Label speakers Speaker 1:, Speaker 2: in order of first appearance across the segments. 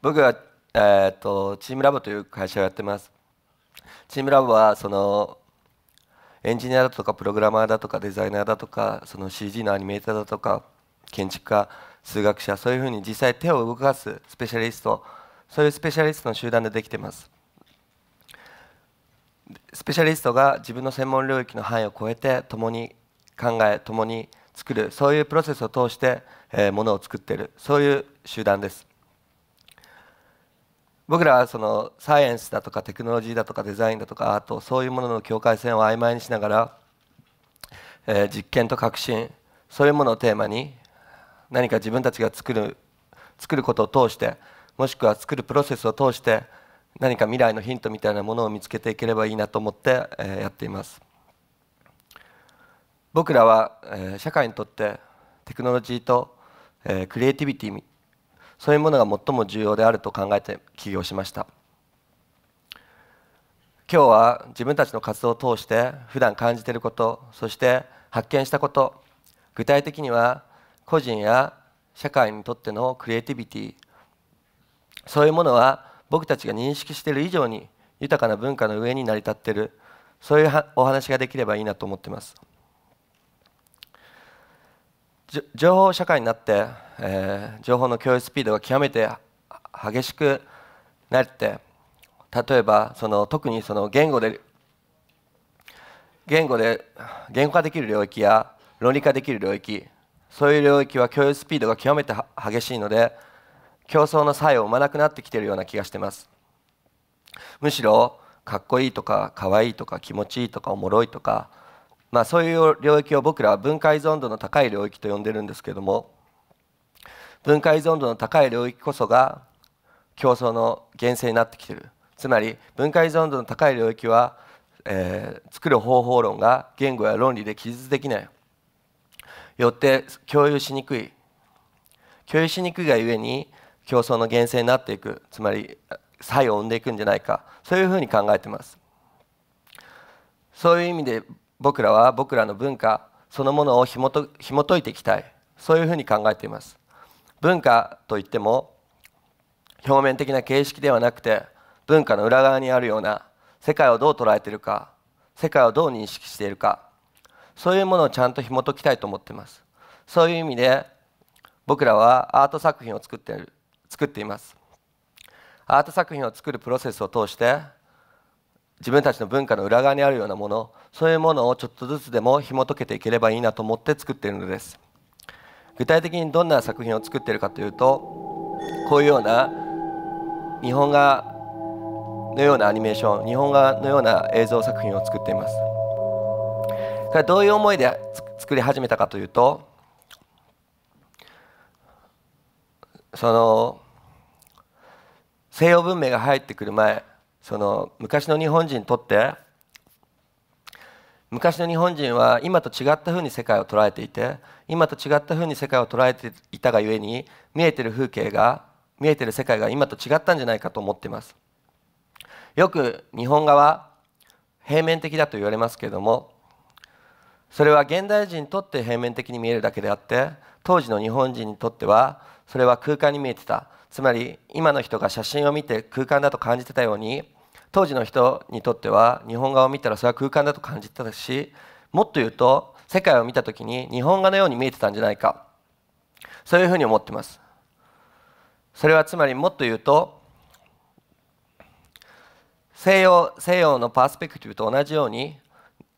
Speaker 1: 僕は、えーと、とチームラボという会社をやってますチームラボはそのエンジニアだとかプログラマーだとかデザイナーだとかその CG のアニメーターだとか建築家数学者そういうふうに実際手を動かすスペシャリストそういうスペシャリストの集団でできてますスペシャリストが自分の専門領域の範囲を超えて共に考え共に作るそういうプロセスを通して、えー、ものを作っているそういう集団です僕らはそのサイエンスだとかテクノロジーだとかデザインだとかアートそういうものの境界線を曖昧にしながら、えー、実験と革新そういうものをテーマに何か自分たちが作る作ることを通してもしくは作るプロセスを通して何か未来のヒントみたいなものを見つけていければいいなと思って、えー、やっています僕らは、えー、社会にとってテクノロジーと、えー、クリエイティビティそういうものが最も重要であると考えて起業しました今日は自分たちの活動を通して普段感じていることそして発見したこと具体的には個人や社会にとってのクリエイティビティそういうものは僕たちが認識している以上に豊かな文化の上に成り立っているそういうお話ができればいいなと思ってます。情報社会になって、えー、情報の共有スピードが極めて激しくなって例えばその特にその言語で言語で言語化できる領域や論理化できる領域そういう領域は共有スピードが極めて激しいので競争の差を生まなくなってきているような気がしてますむしろかっこいいとかかわいいとか気持ちいいとかおもろいとかまあ、そういう領域を僕らは分解依存度の高い領域と呼んでるんですけども分解依存度の高い領域こそが競争の源泉になってきてるつまり分解依存度の高い領域は、えー、作る方法論が言語や論理で記述できないよって共有しにくい共有しにくいがゆえに競争の源泉になっていくつまり差異を生んでいくんじゃないかそういうふうに考えてますそういう意味で僕らは僕らの文化そのものを紐と解いていきたいそういうふうに考えています文化といっても表面的な形式ではなくて文化の裏側にあるような世界をどう捉えているか世界をどう認識しているかそういうものをちゃんと紐解きたいと思っていますそういう意味で僕らはアート作品を作っている作っていますアート作品を作るプロセスを通して自分たちの文化の裏側にあるようなものそういうものをちょっとずつでも紐解けていければいいなと思って作っているのです具体的にどんな作品を作っているかというとこういうような日本画のようなアニメーション日本画のような映像作品を作っていますどういう思いで作り始めたかというとその西洋文明が入ってくる前その昔の日本人にとって昔の日本人は今と違ったふうに世界を捉えていて今と違ったふうに世界を捉えていたがゆえに見えてる風景が見えてる世界が今と違ったんじゃないかと思っていますよく日本画は平面的だと言われますけれどもそれは現代人にとって平面的に見えるだけであって当時の日本人にとってはそれは空間に見えてたつまり今の人が写真を見て空間だと感じてたように当時の人にとっては日本画を見たらそれは空間だと感じてたしもっと言うと世界を見た時に日本画のように見えてたんじゃないかそういうふうに思ってますそれはつまりもっと言うと西洋西洋のパースペクティブと同じように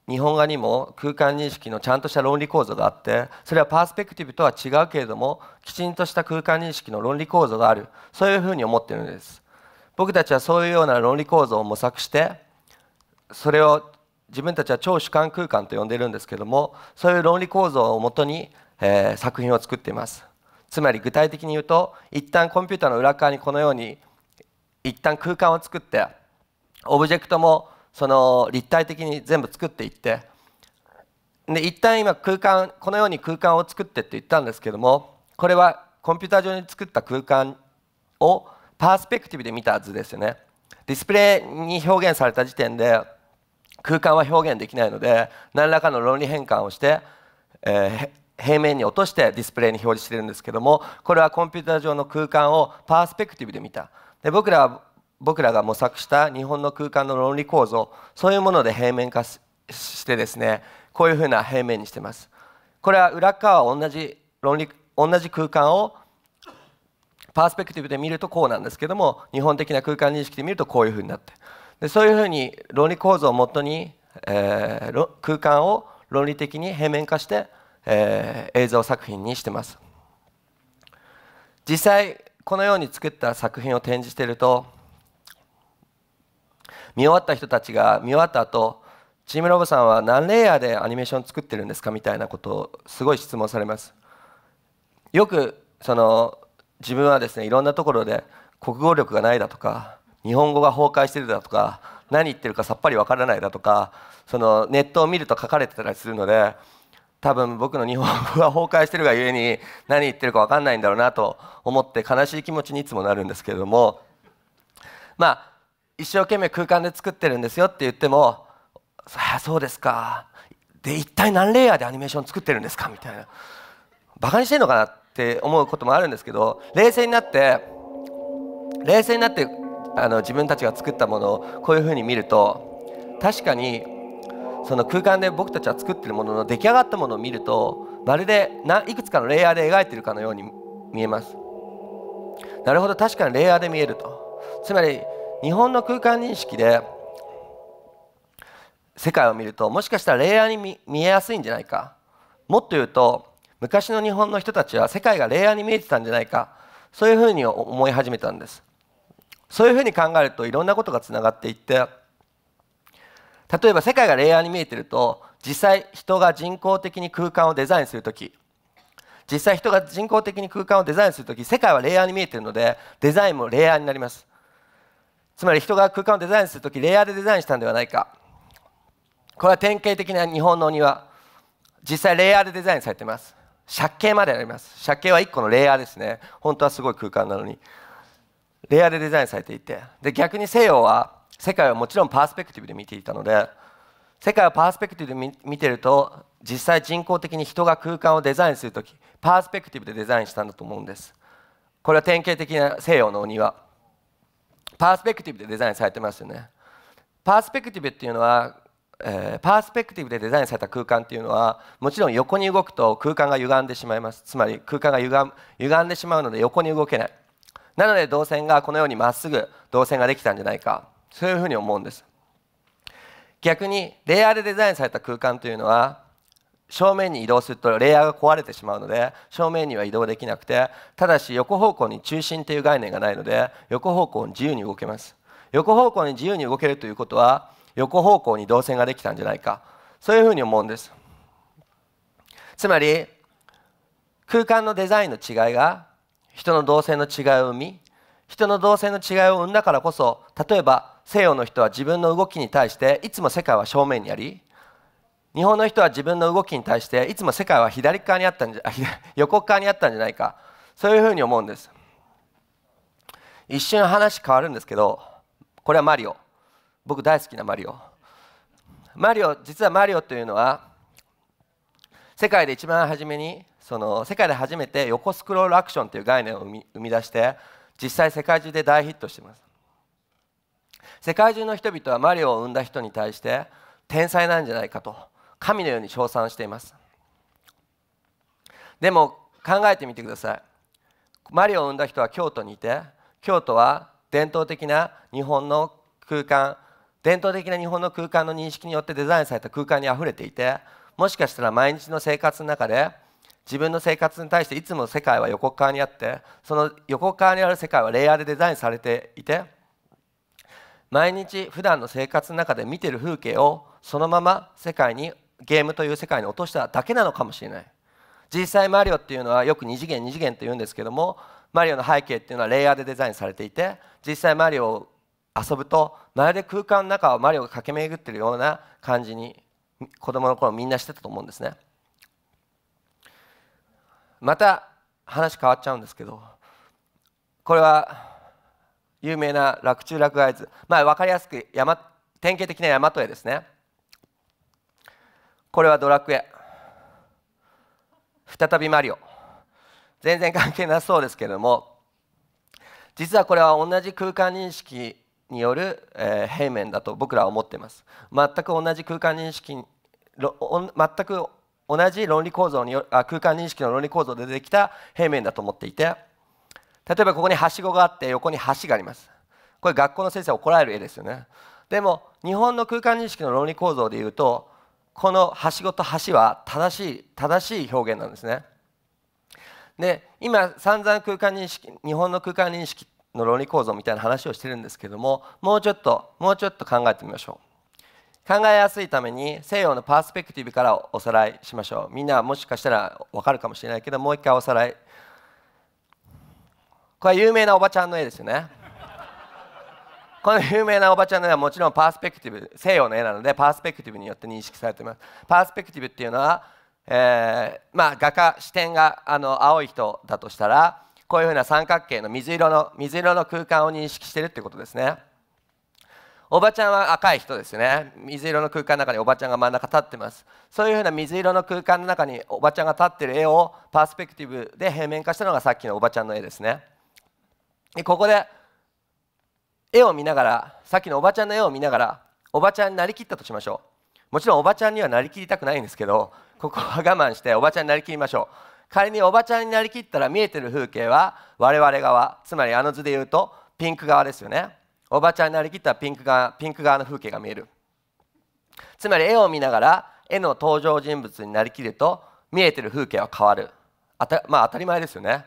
Speaker 1: 日本画にも空間認識のちゃんとした論理構造があってそれはパースペクティブとは違うけれどもきちんとした空間認識の論理構造があるそういうふうに思ってるんです僕たちはそういうような論理構造を模索してそれを自分たちは超主観空間と呼んでるんですけどもそういう論理構造をもとに、えー、作品を作っていますつまり具体的に言うと一旦コンピューターの裏側にこのように一旦空間を作ってオブジェクトもその立体的に全部作っていってで一旦今空間このように空間を作ってって言ったんですけどもこれはコンピューター上に作った空間をパースペクティブで見た図ですよねディスプレイに表現された時点で空間は表現できないので何らかの論理変換をして、えー、平面に落としてディスプレイに表示してるんですけどもこれはコンピューター上の空間をパースペクティブで見たで僕らは僕らが模索した日本の空間の論理構造そういうもので平面化してですねこういうふうな平面にしてますこれは裏側は同じ論理同じ空間をパースペクティブで見るとこうなんですけども日本的な空間認識で見るとこういうふうになってでそういうふうに論理構造をもとに、えー、空間を論理的に平面化して、えー、映像作品にしてます実際このように作った作品を展示していると見終わった人たちが見終わった後チームロボさんは何レイヤーでアニメーション作ってるんですかみたいなことをすごい質問されますよくその自分はですねいろんなところで国語力がないだとか日本語が崩壊してるだとか何言ってるかさっぱりわからないだとかそのネットを見ると書かれてたりするので多分僕の日本語が崩壊してるがゆえに何言ってるかわかんないんだろうなと思って悲しい気持ちにいつもなるんですけれどもまあ一生懸命空間で作ってるんですよって言っても「りゃそうですか」で一体何レイヤーでアニメーション作ってるんですかみたいなバカにしてんのかなって思うこともあるんですけど冷静になって冷静になってあの自分たちが作ったものをこういうふうに見ると確かにその空間で僕たちは作ってるものの出来上がったものを見るとまるでいくつかのレイヤーで描いてるかのように見えますなるほど確かにレイヤーで見えるとつまり日本の空間認識で世界を見るともしかしたらレイヤーに見えやすいんじゃないかもっと言うと昔の日本の人たちは世界がヤーに見えてたんじゃないかそういうふうに思い始めたんですそういうふうに考えるといろんなことがつながっていって例えば世界がヤーに見えてると実際人が人工的に空間をデザインする時実際人が人工的に空間をデザインする時世界はヤーに見えてるのでデザインもヤーになりますつまり人が空間をデザインする時レイヤーでデザインしたんではないかこれは典型的な日本のお庭実際レイヤーでデザインされてます借景まであります借景は1個のレイヤーですね本当はすごい空間なのにレイヤーでデザインされていてで逆に西洋は世界はもちろんパースペクティブで見ていたので世界をパースペクティブで見てると実際人工的に人が空間をデザインする時パースペクティブでデザインしたんだと思うんですこれは典型的な西洋のお庭パースペクティブでデザインされてますよねパースペクティブっていうのはえー、パースペクティブでデザインされた空間っていうのはもちろん横に動くと空間が歪んでしまいますつまり空間が歪歪んでしまうので横に動けないなので動線がこのようにまっすぐ動線ができたんじゃないかそういうふうに思うんです逆にレイヤーでデザインされた空間というのは正面に移動するとレイヤーが壊れてしまうので正面には移動できなくてただし横方向に中心という概念がないので横方向に自由に動けます横方向に自由に動けるということは横方向に動線ができたんじゃないかそういうふうに思うんですつまり空間のデザインの違いが人の動線の違いを生み人の動線の違いを生んだからこそ例えば西洋の人は自分の動きに対していつも世界は正面にあり日本の人は自分の動きに対していつも世界は左側にあったんじゃ 横側にあったんじゃないかそういうふうに思うんです一瞬話変わるんですけどこれはマリオ僕大好きなマリオマリオ実はマリオというのは世界で一番初めにその世界で初めて横スクロールアクションという概念を生み出して実際世界中で大ヒットしてます世界中の人々はマリオを生んだ人に対して天才なんじゃないかと神のように称賛していますでも考えてみてくださいマリオを生んだ人は京都にいて京都は伝統的な日本の空間伝統的な日本の空間の認識によってデザインされた空間にあふれていてもしかしたら毎日の生活の中で自分の生活に対していつも世界は横側にあってその横側にある世界はレイヤーでデザインされていて毎日普段の生活の中で見てる風景をそのまま世界にゲームという世界に落としただけなのかもしれない実際マリオっていうのはよく二次元二次元というんですけどもマリオの背景っていうのはレイヤーでデザインされていて実際マリオ遊ぶとまるで空間の中をマリオが駆け巡ってるような感じに子供の頃みんなしてたと思うんですねまた話変わっちゃうんですけどこれは有名な楽中楽外図まあ分かりやすく山典型的な大和絵ですねこれはドラクエ再びマリオ全然関係なそうですけれども実はこれは同じ空間認識による、え平面だと僕らは思っています全く同じ空間認識全く同じ論理構造によあ空間認識の論理構造でできた平面だと思っていて例えばここにはしごがあって横に橋がありますこれ学校の先生怒られる絵ですよねでも日本の空間認識の論理構造でいうとこのはしごと橋は正しい正しい表現なんですねで今散々空間認識日本の空間認識の論理構造みたいな話をしてるんですけどももうちょっともうちょっと考えてみましょう考えやすいために西洋のパースペクティブからおさらいしましょうみんなもしかしたら分かるかもしれないけどもう一回おさらいこれは有名なおばちゃんの絵ですよねこの有名なおばちゃんの絵はもちろんパースペクティブ西洋の絵なのでパースペクティブによって認識されていますパースペクティブっていうのは、えー、まあ画家視点があの青い人だとしたらこういうふうな三角形の水色の水色の空間を認識してるってことですねおばちゃんは赤い人ですね水色の空間の中におばちゃんが真ん中立ってますそういうふうな水色の空間の中におばちゃんが立ってる絵をパースペクティブで平面化したのがさっきのおばちゃんの絵ですねでここで絵を見ながらさっきのおばちゃんの絵を見ながらおばちゃんになりきったとしましょうもちろんおばちゃんにはなりきりたくないんですけどここは我慢しておばちゃんになりきりましょう仮におばちゃんになりきったら見えてる風景は我々側つまりあの図で言うとピンク側ですよねおばちゃんになりきったらピンク側ピンク側の風景が見えるつまり絵を見ながら絵の登場人物になりきると見えてる風景は変わるあたまあ当たり前ですよね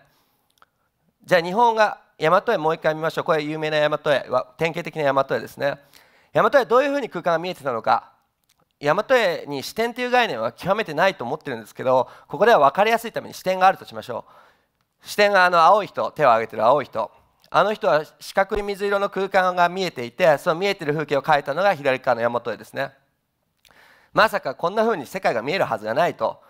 Speaker 1: じゃあ日本が大和絵もう一回見ましょうこれ有名な大和絵は典型的な大和絵ですね大和絵どういうふうに空間が見えてたのか大和絵に視点という概念は極めてないと思ってるんですけどここでは分かりやすいために視点があるとしましょう視点があの青い人手を挙げてる青い人あの人は四角い水色の空間が見えていてその見えてる風景を描いたのが左側の大和絵ですねまさかこんな風に世界が見えるはずがないと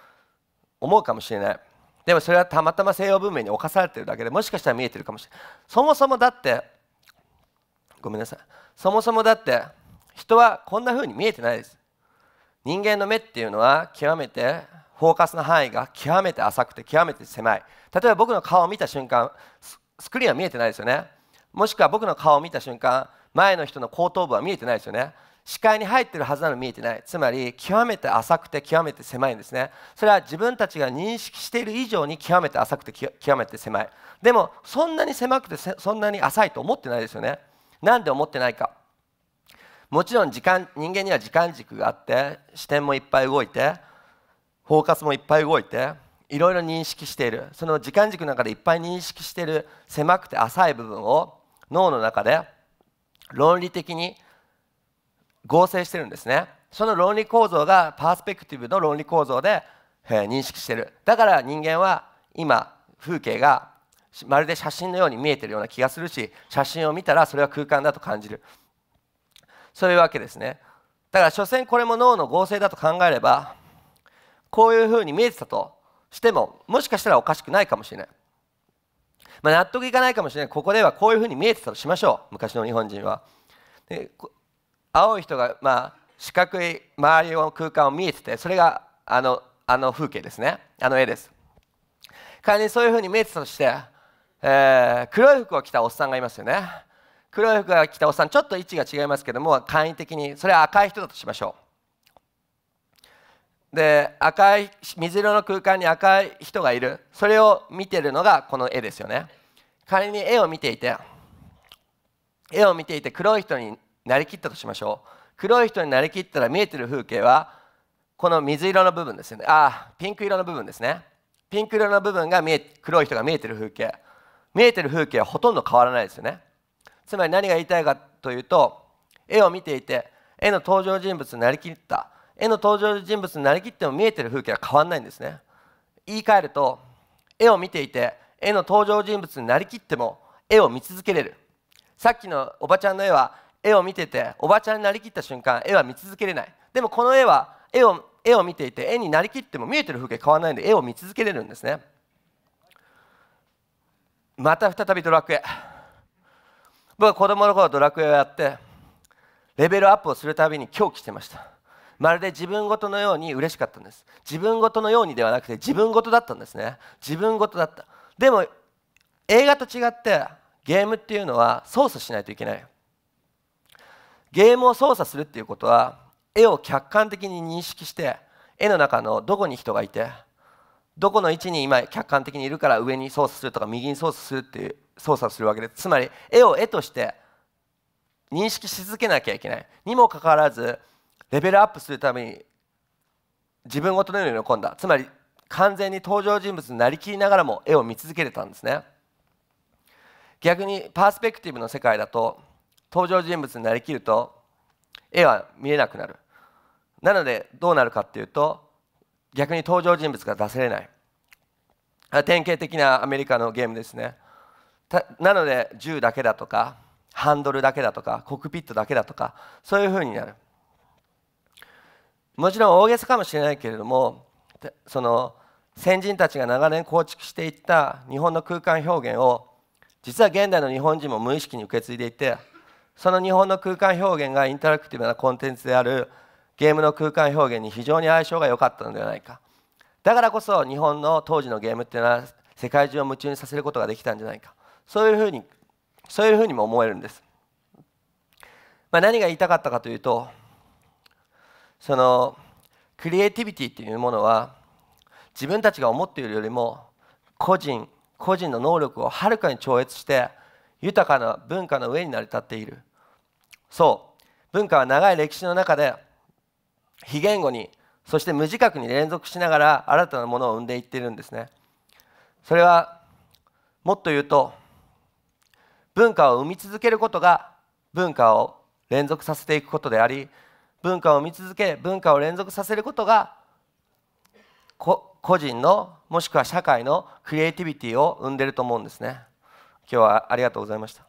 Speaker 1: 思うかもしれないでもそれはたまたま西洋文明に侵されてるだけでもしかしたら見えてるかもしれないそもそもだってごめんなさいそもそもだって人はこんな風に見えてないです人間の目っていうのは極めてフォーカスの範囲が極めて浅くて極めて狭い例えば僕の顔を見た瞬間スクリーンは見えてないですよねもしくは僕の顔を見た瞬間前の人の後頭部は見えてないですよね視界に入ってるはずなのに見えてないつまり極めて浅くて極めて狭いんですねそれは自分たちが認識している以上に極めて浅くて極めて狭いでもそんなに狭くてそんなに浅いと思ってないですよねなんで思ってないかもちろん時間人間には時間軸があって視点もいっぱい動いてフォーカスもいっぱい動いていろいろ認識しているその時間軸の中でいっぱい認識している狭くて浅い部分を脳の中で論理的に合成してるんですねその論理構造がパースペクティブの論理構造で、え認識してるだから人間は今風景がまるで写真のように見えてるような気がするし写真を見たらそれは空間だと感じるそういうわけですねだから所詮これも脳の合成だと考えればこういうふうに見えてたとしてももしかしたらおかしくないかもしれない、まあ、納得いかないかもしれないここではこういうふうに見えてたとしましょう昔の日本人はで青い人がまあ四角い周りの空間を見えててそれがあのあの風景ですねあの絵です仮にそういうふうに見えてたとして、えー、黒い服を着たおっさんがいますよね黒い服が着たおっさんちょっと位置が違いますけども簡易的にそれは赤い人だとしましょうで赤い水色の空間に赤い人がいるそれを見てるのがこの絵ですよね仮に絵を見ていて絵を見ていて黒い人になりきったとしましょう黒い人になりきったら見えてる風景はこの水色の部分ですよねああ、ピンク色の部分ですねピンク色の部分が見え黒い人が見えてる風景見えてる風景はほとんど変わらないですよねつまり何が言いたいかというと絵を見ていて絵の登場人物になりきった絵の登場人物になりきっても見えてる風景は変わんないんですね言い換えると絵を見ていて絵の登場人物になりきっても絵を見続けれるさっきのおばちゃんの絵は絵を見てておばちゃんになりきった瞬間絵は見続けれないでもこの絵は絵を絵を見ていて絵になりきっても見えてる風景変わらないので絵を見続けれるんですねまた再びドラクエ僕は子供の頃ドラクエをやってレベルアップをするたびに狂気してましたまるで自分ごとのように嬉しかったんです自分ごとのようにではなくて自分ごとだったんですね自分ごとだったでも映画と違ってゲームっていうのは操作しないといけないゲームを操作するっていうことは絵を客観的に認識して絵の中のどこに人がいてどこの位置に今客観的にいるから上に操作するとか右に操作するっていう操作するわけでつまり絵を絵として認識し続けなきゃいけないにもかかわらずレベルアップするために自分ごとのように喜んだつまり完全に登場人物になりきりながらも絵を見続けてたんですね逆にパースペクティブの世界だと登場人物になりきると絵は見えなくなるなのでどうなるかっていうと逆に登場人物が出せれない典型的なアメリカのゲームですねなので銃だけだとかハンドルだけだとかコックピットだけだとかそういうふうになるもちろん大げさかもしれないけれどもその先人たちが長年構築していった日本の空間表現を実は現代の日本人も無意識に受け継いでいてその日本の空間表現がインタラクティブなコンテンツであるゲームの空間表現に非常に相性が良かったのではないかだからこそ日本の当時のゲームっていうのは世界中を夢中にさせることができたんじゃないかそういうふうにそういうふうにも思えるんです、まあ、何が言いたかったかというとそのクリエイティビティっていうものは自分たちが思っているよりも個人個人の能力をはるかに超越して豊かな文化の上に成り立っているそう文化は長い歴史の中で非言語にそして無自覚に連続しながら新たなものを生んでいっているんですねそれはもっと言うと文化を生み続けることが文化を連続させていくことであり文化を生み続け文化を連続させることが個人のもしくは社会のクリエイティビティを生んでいると思うんですね今日はありがとうございました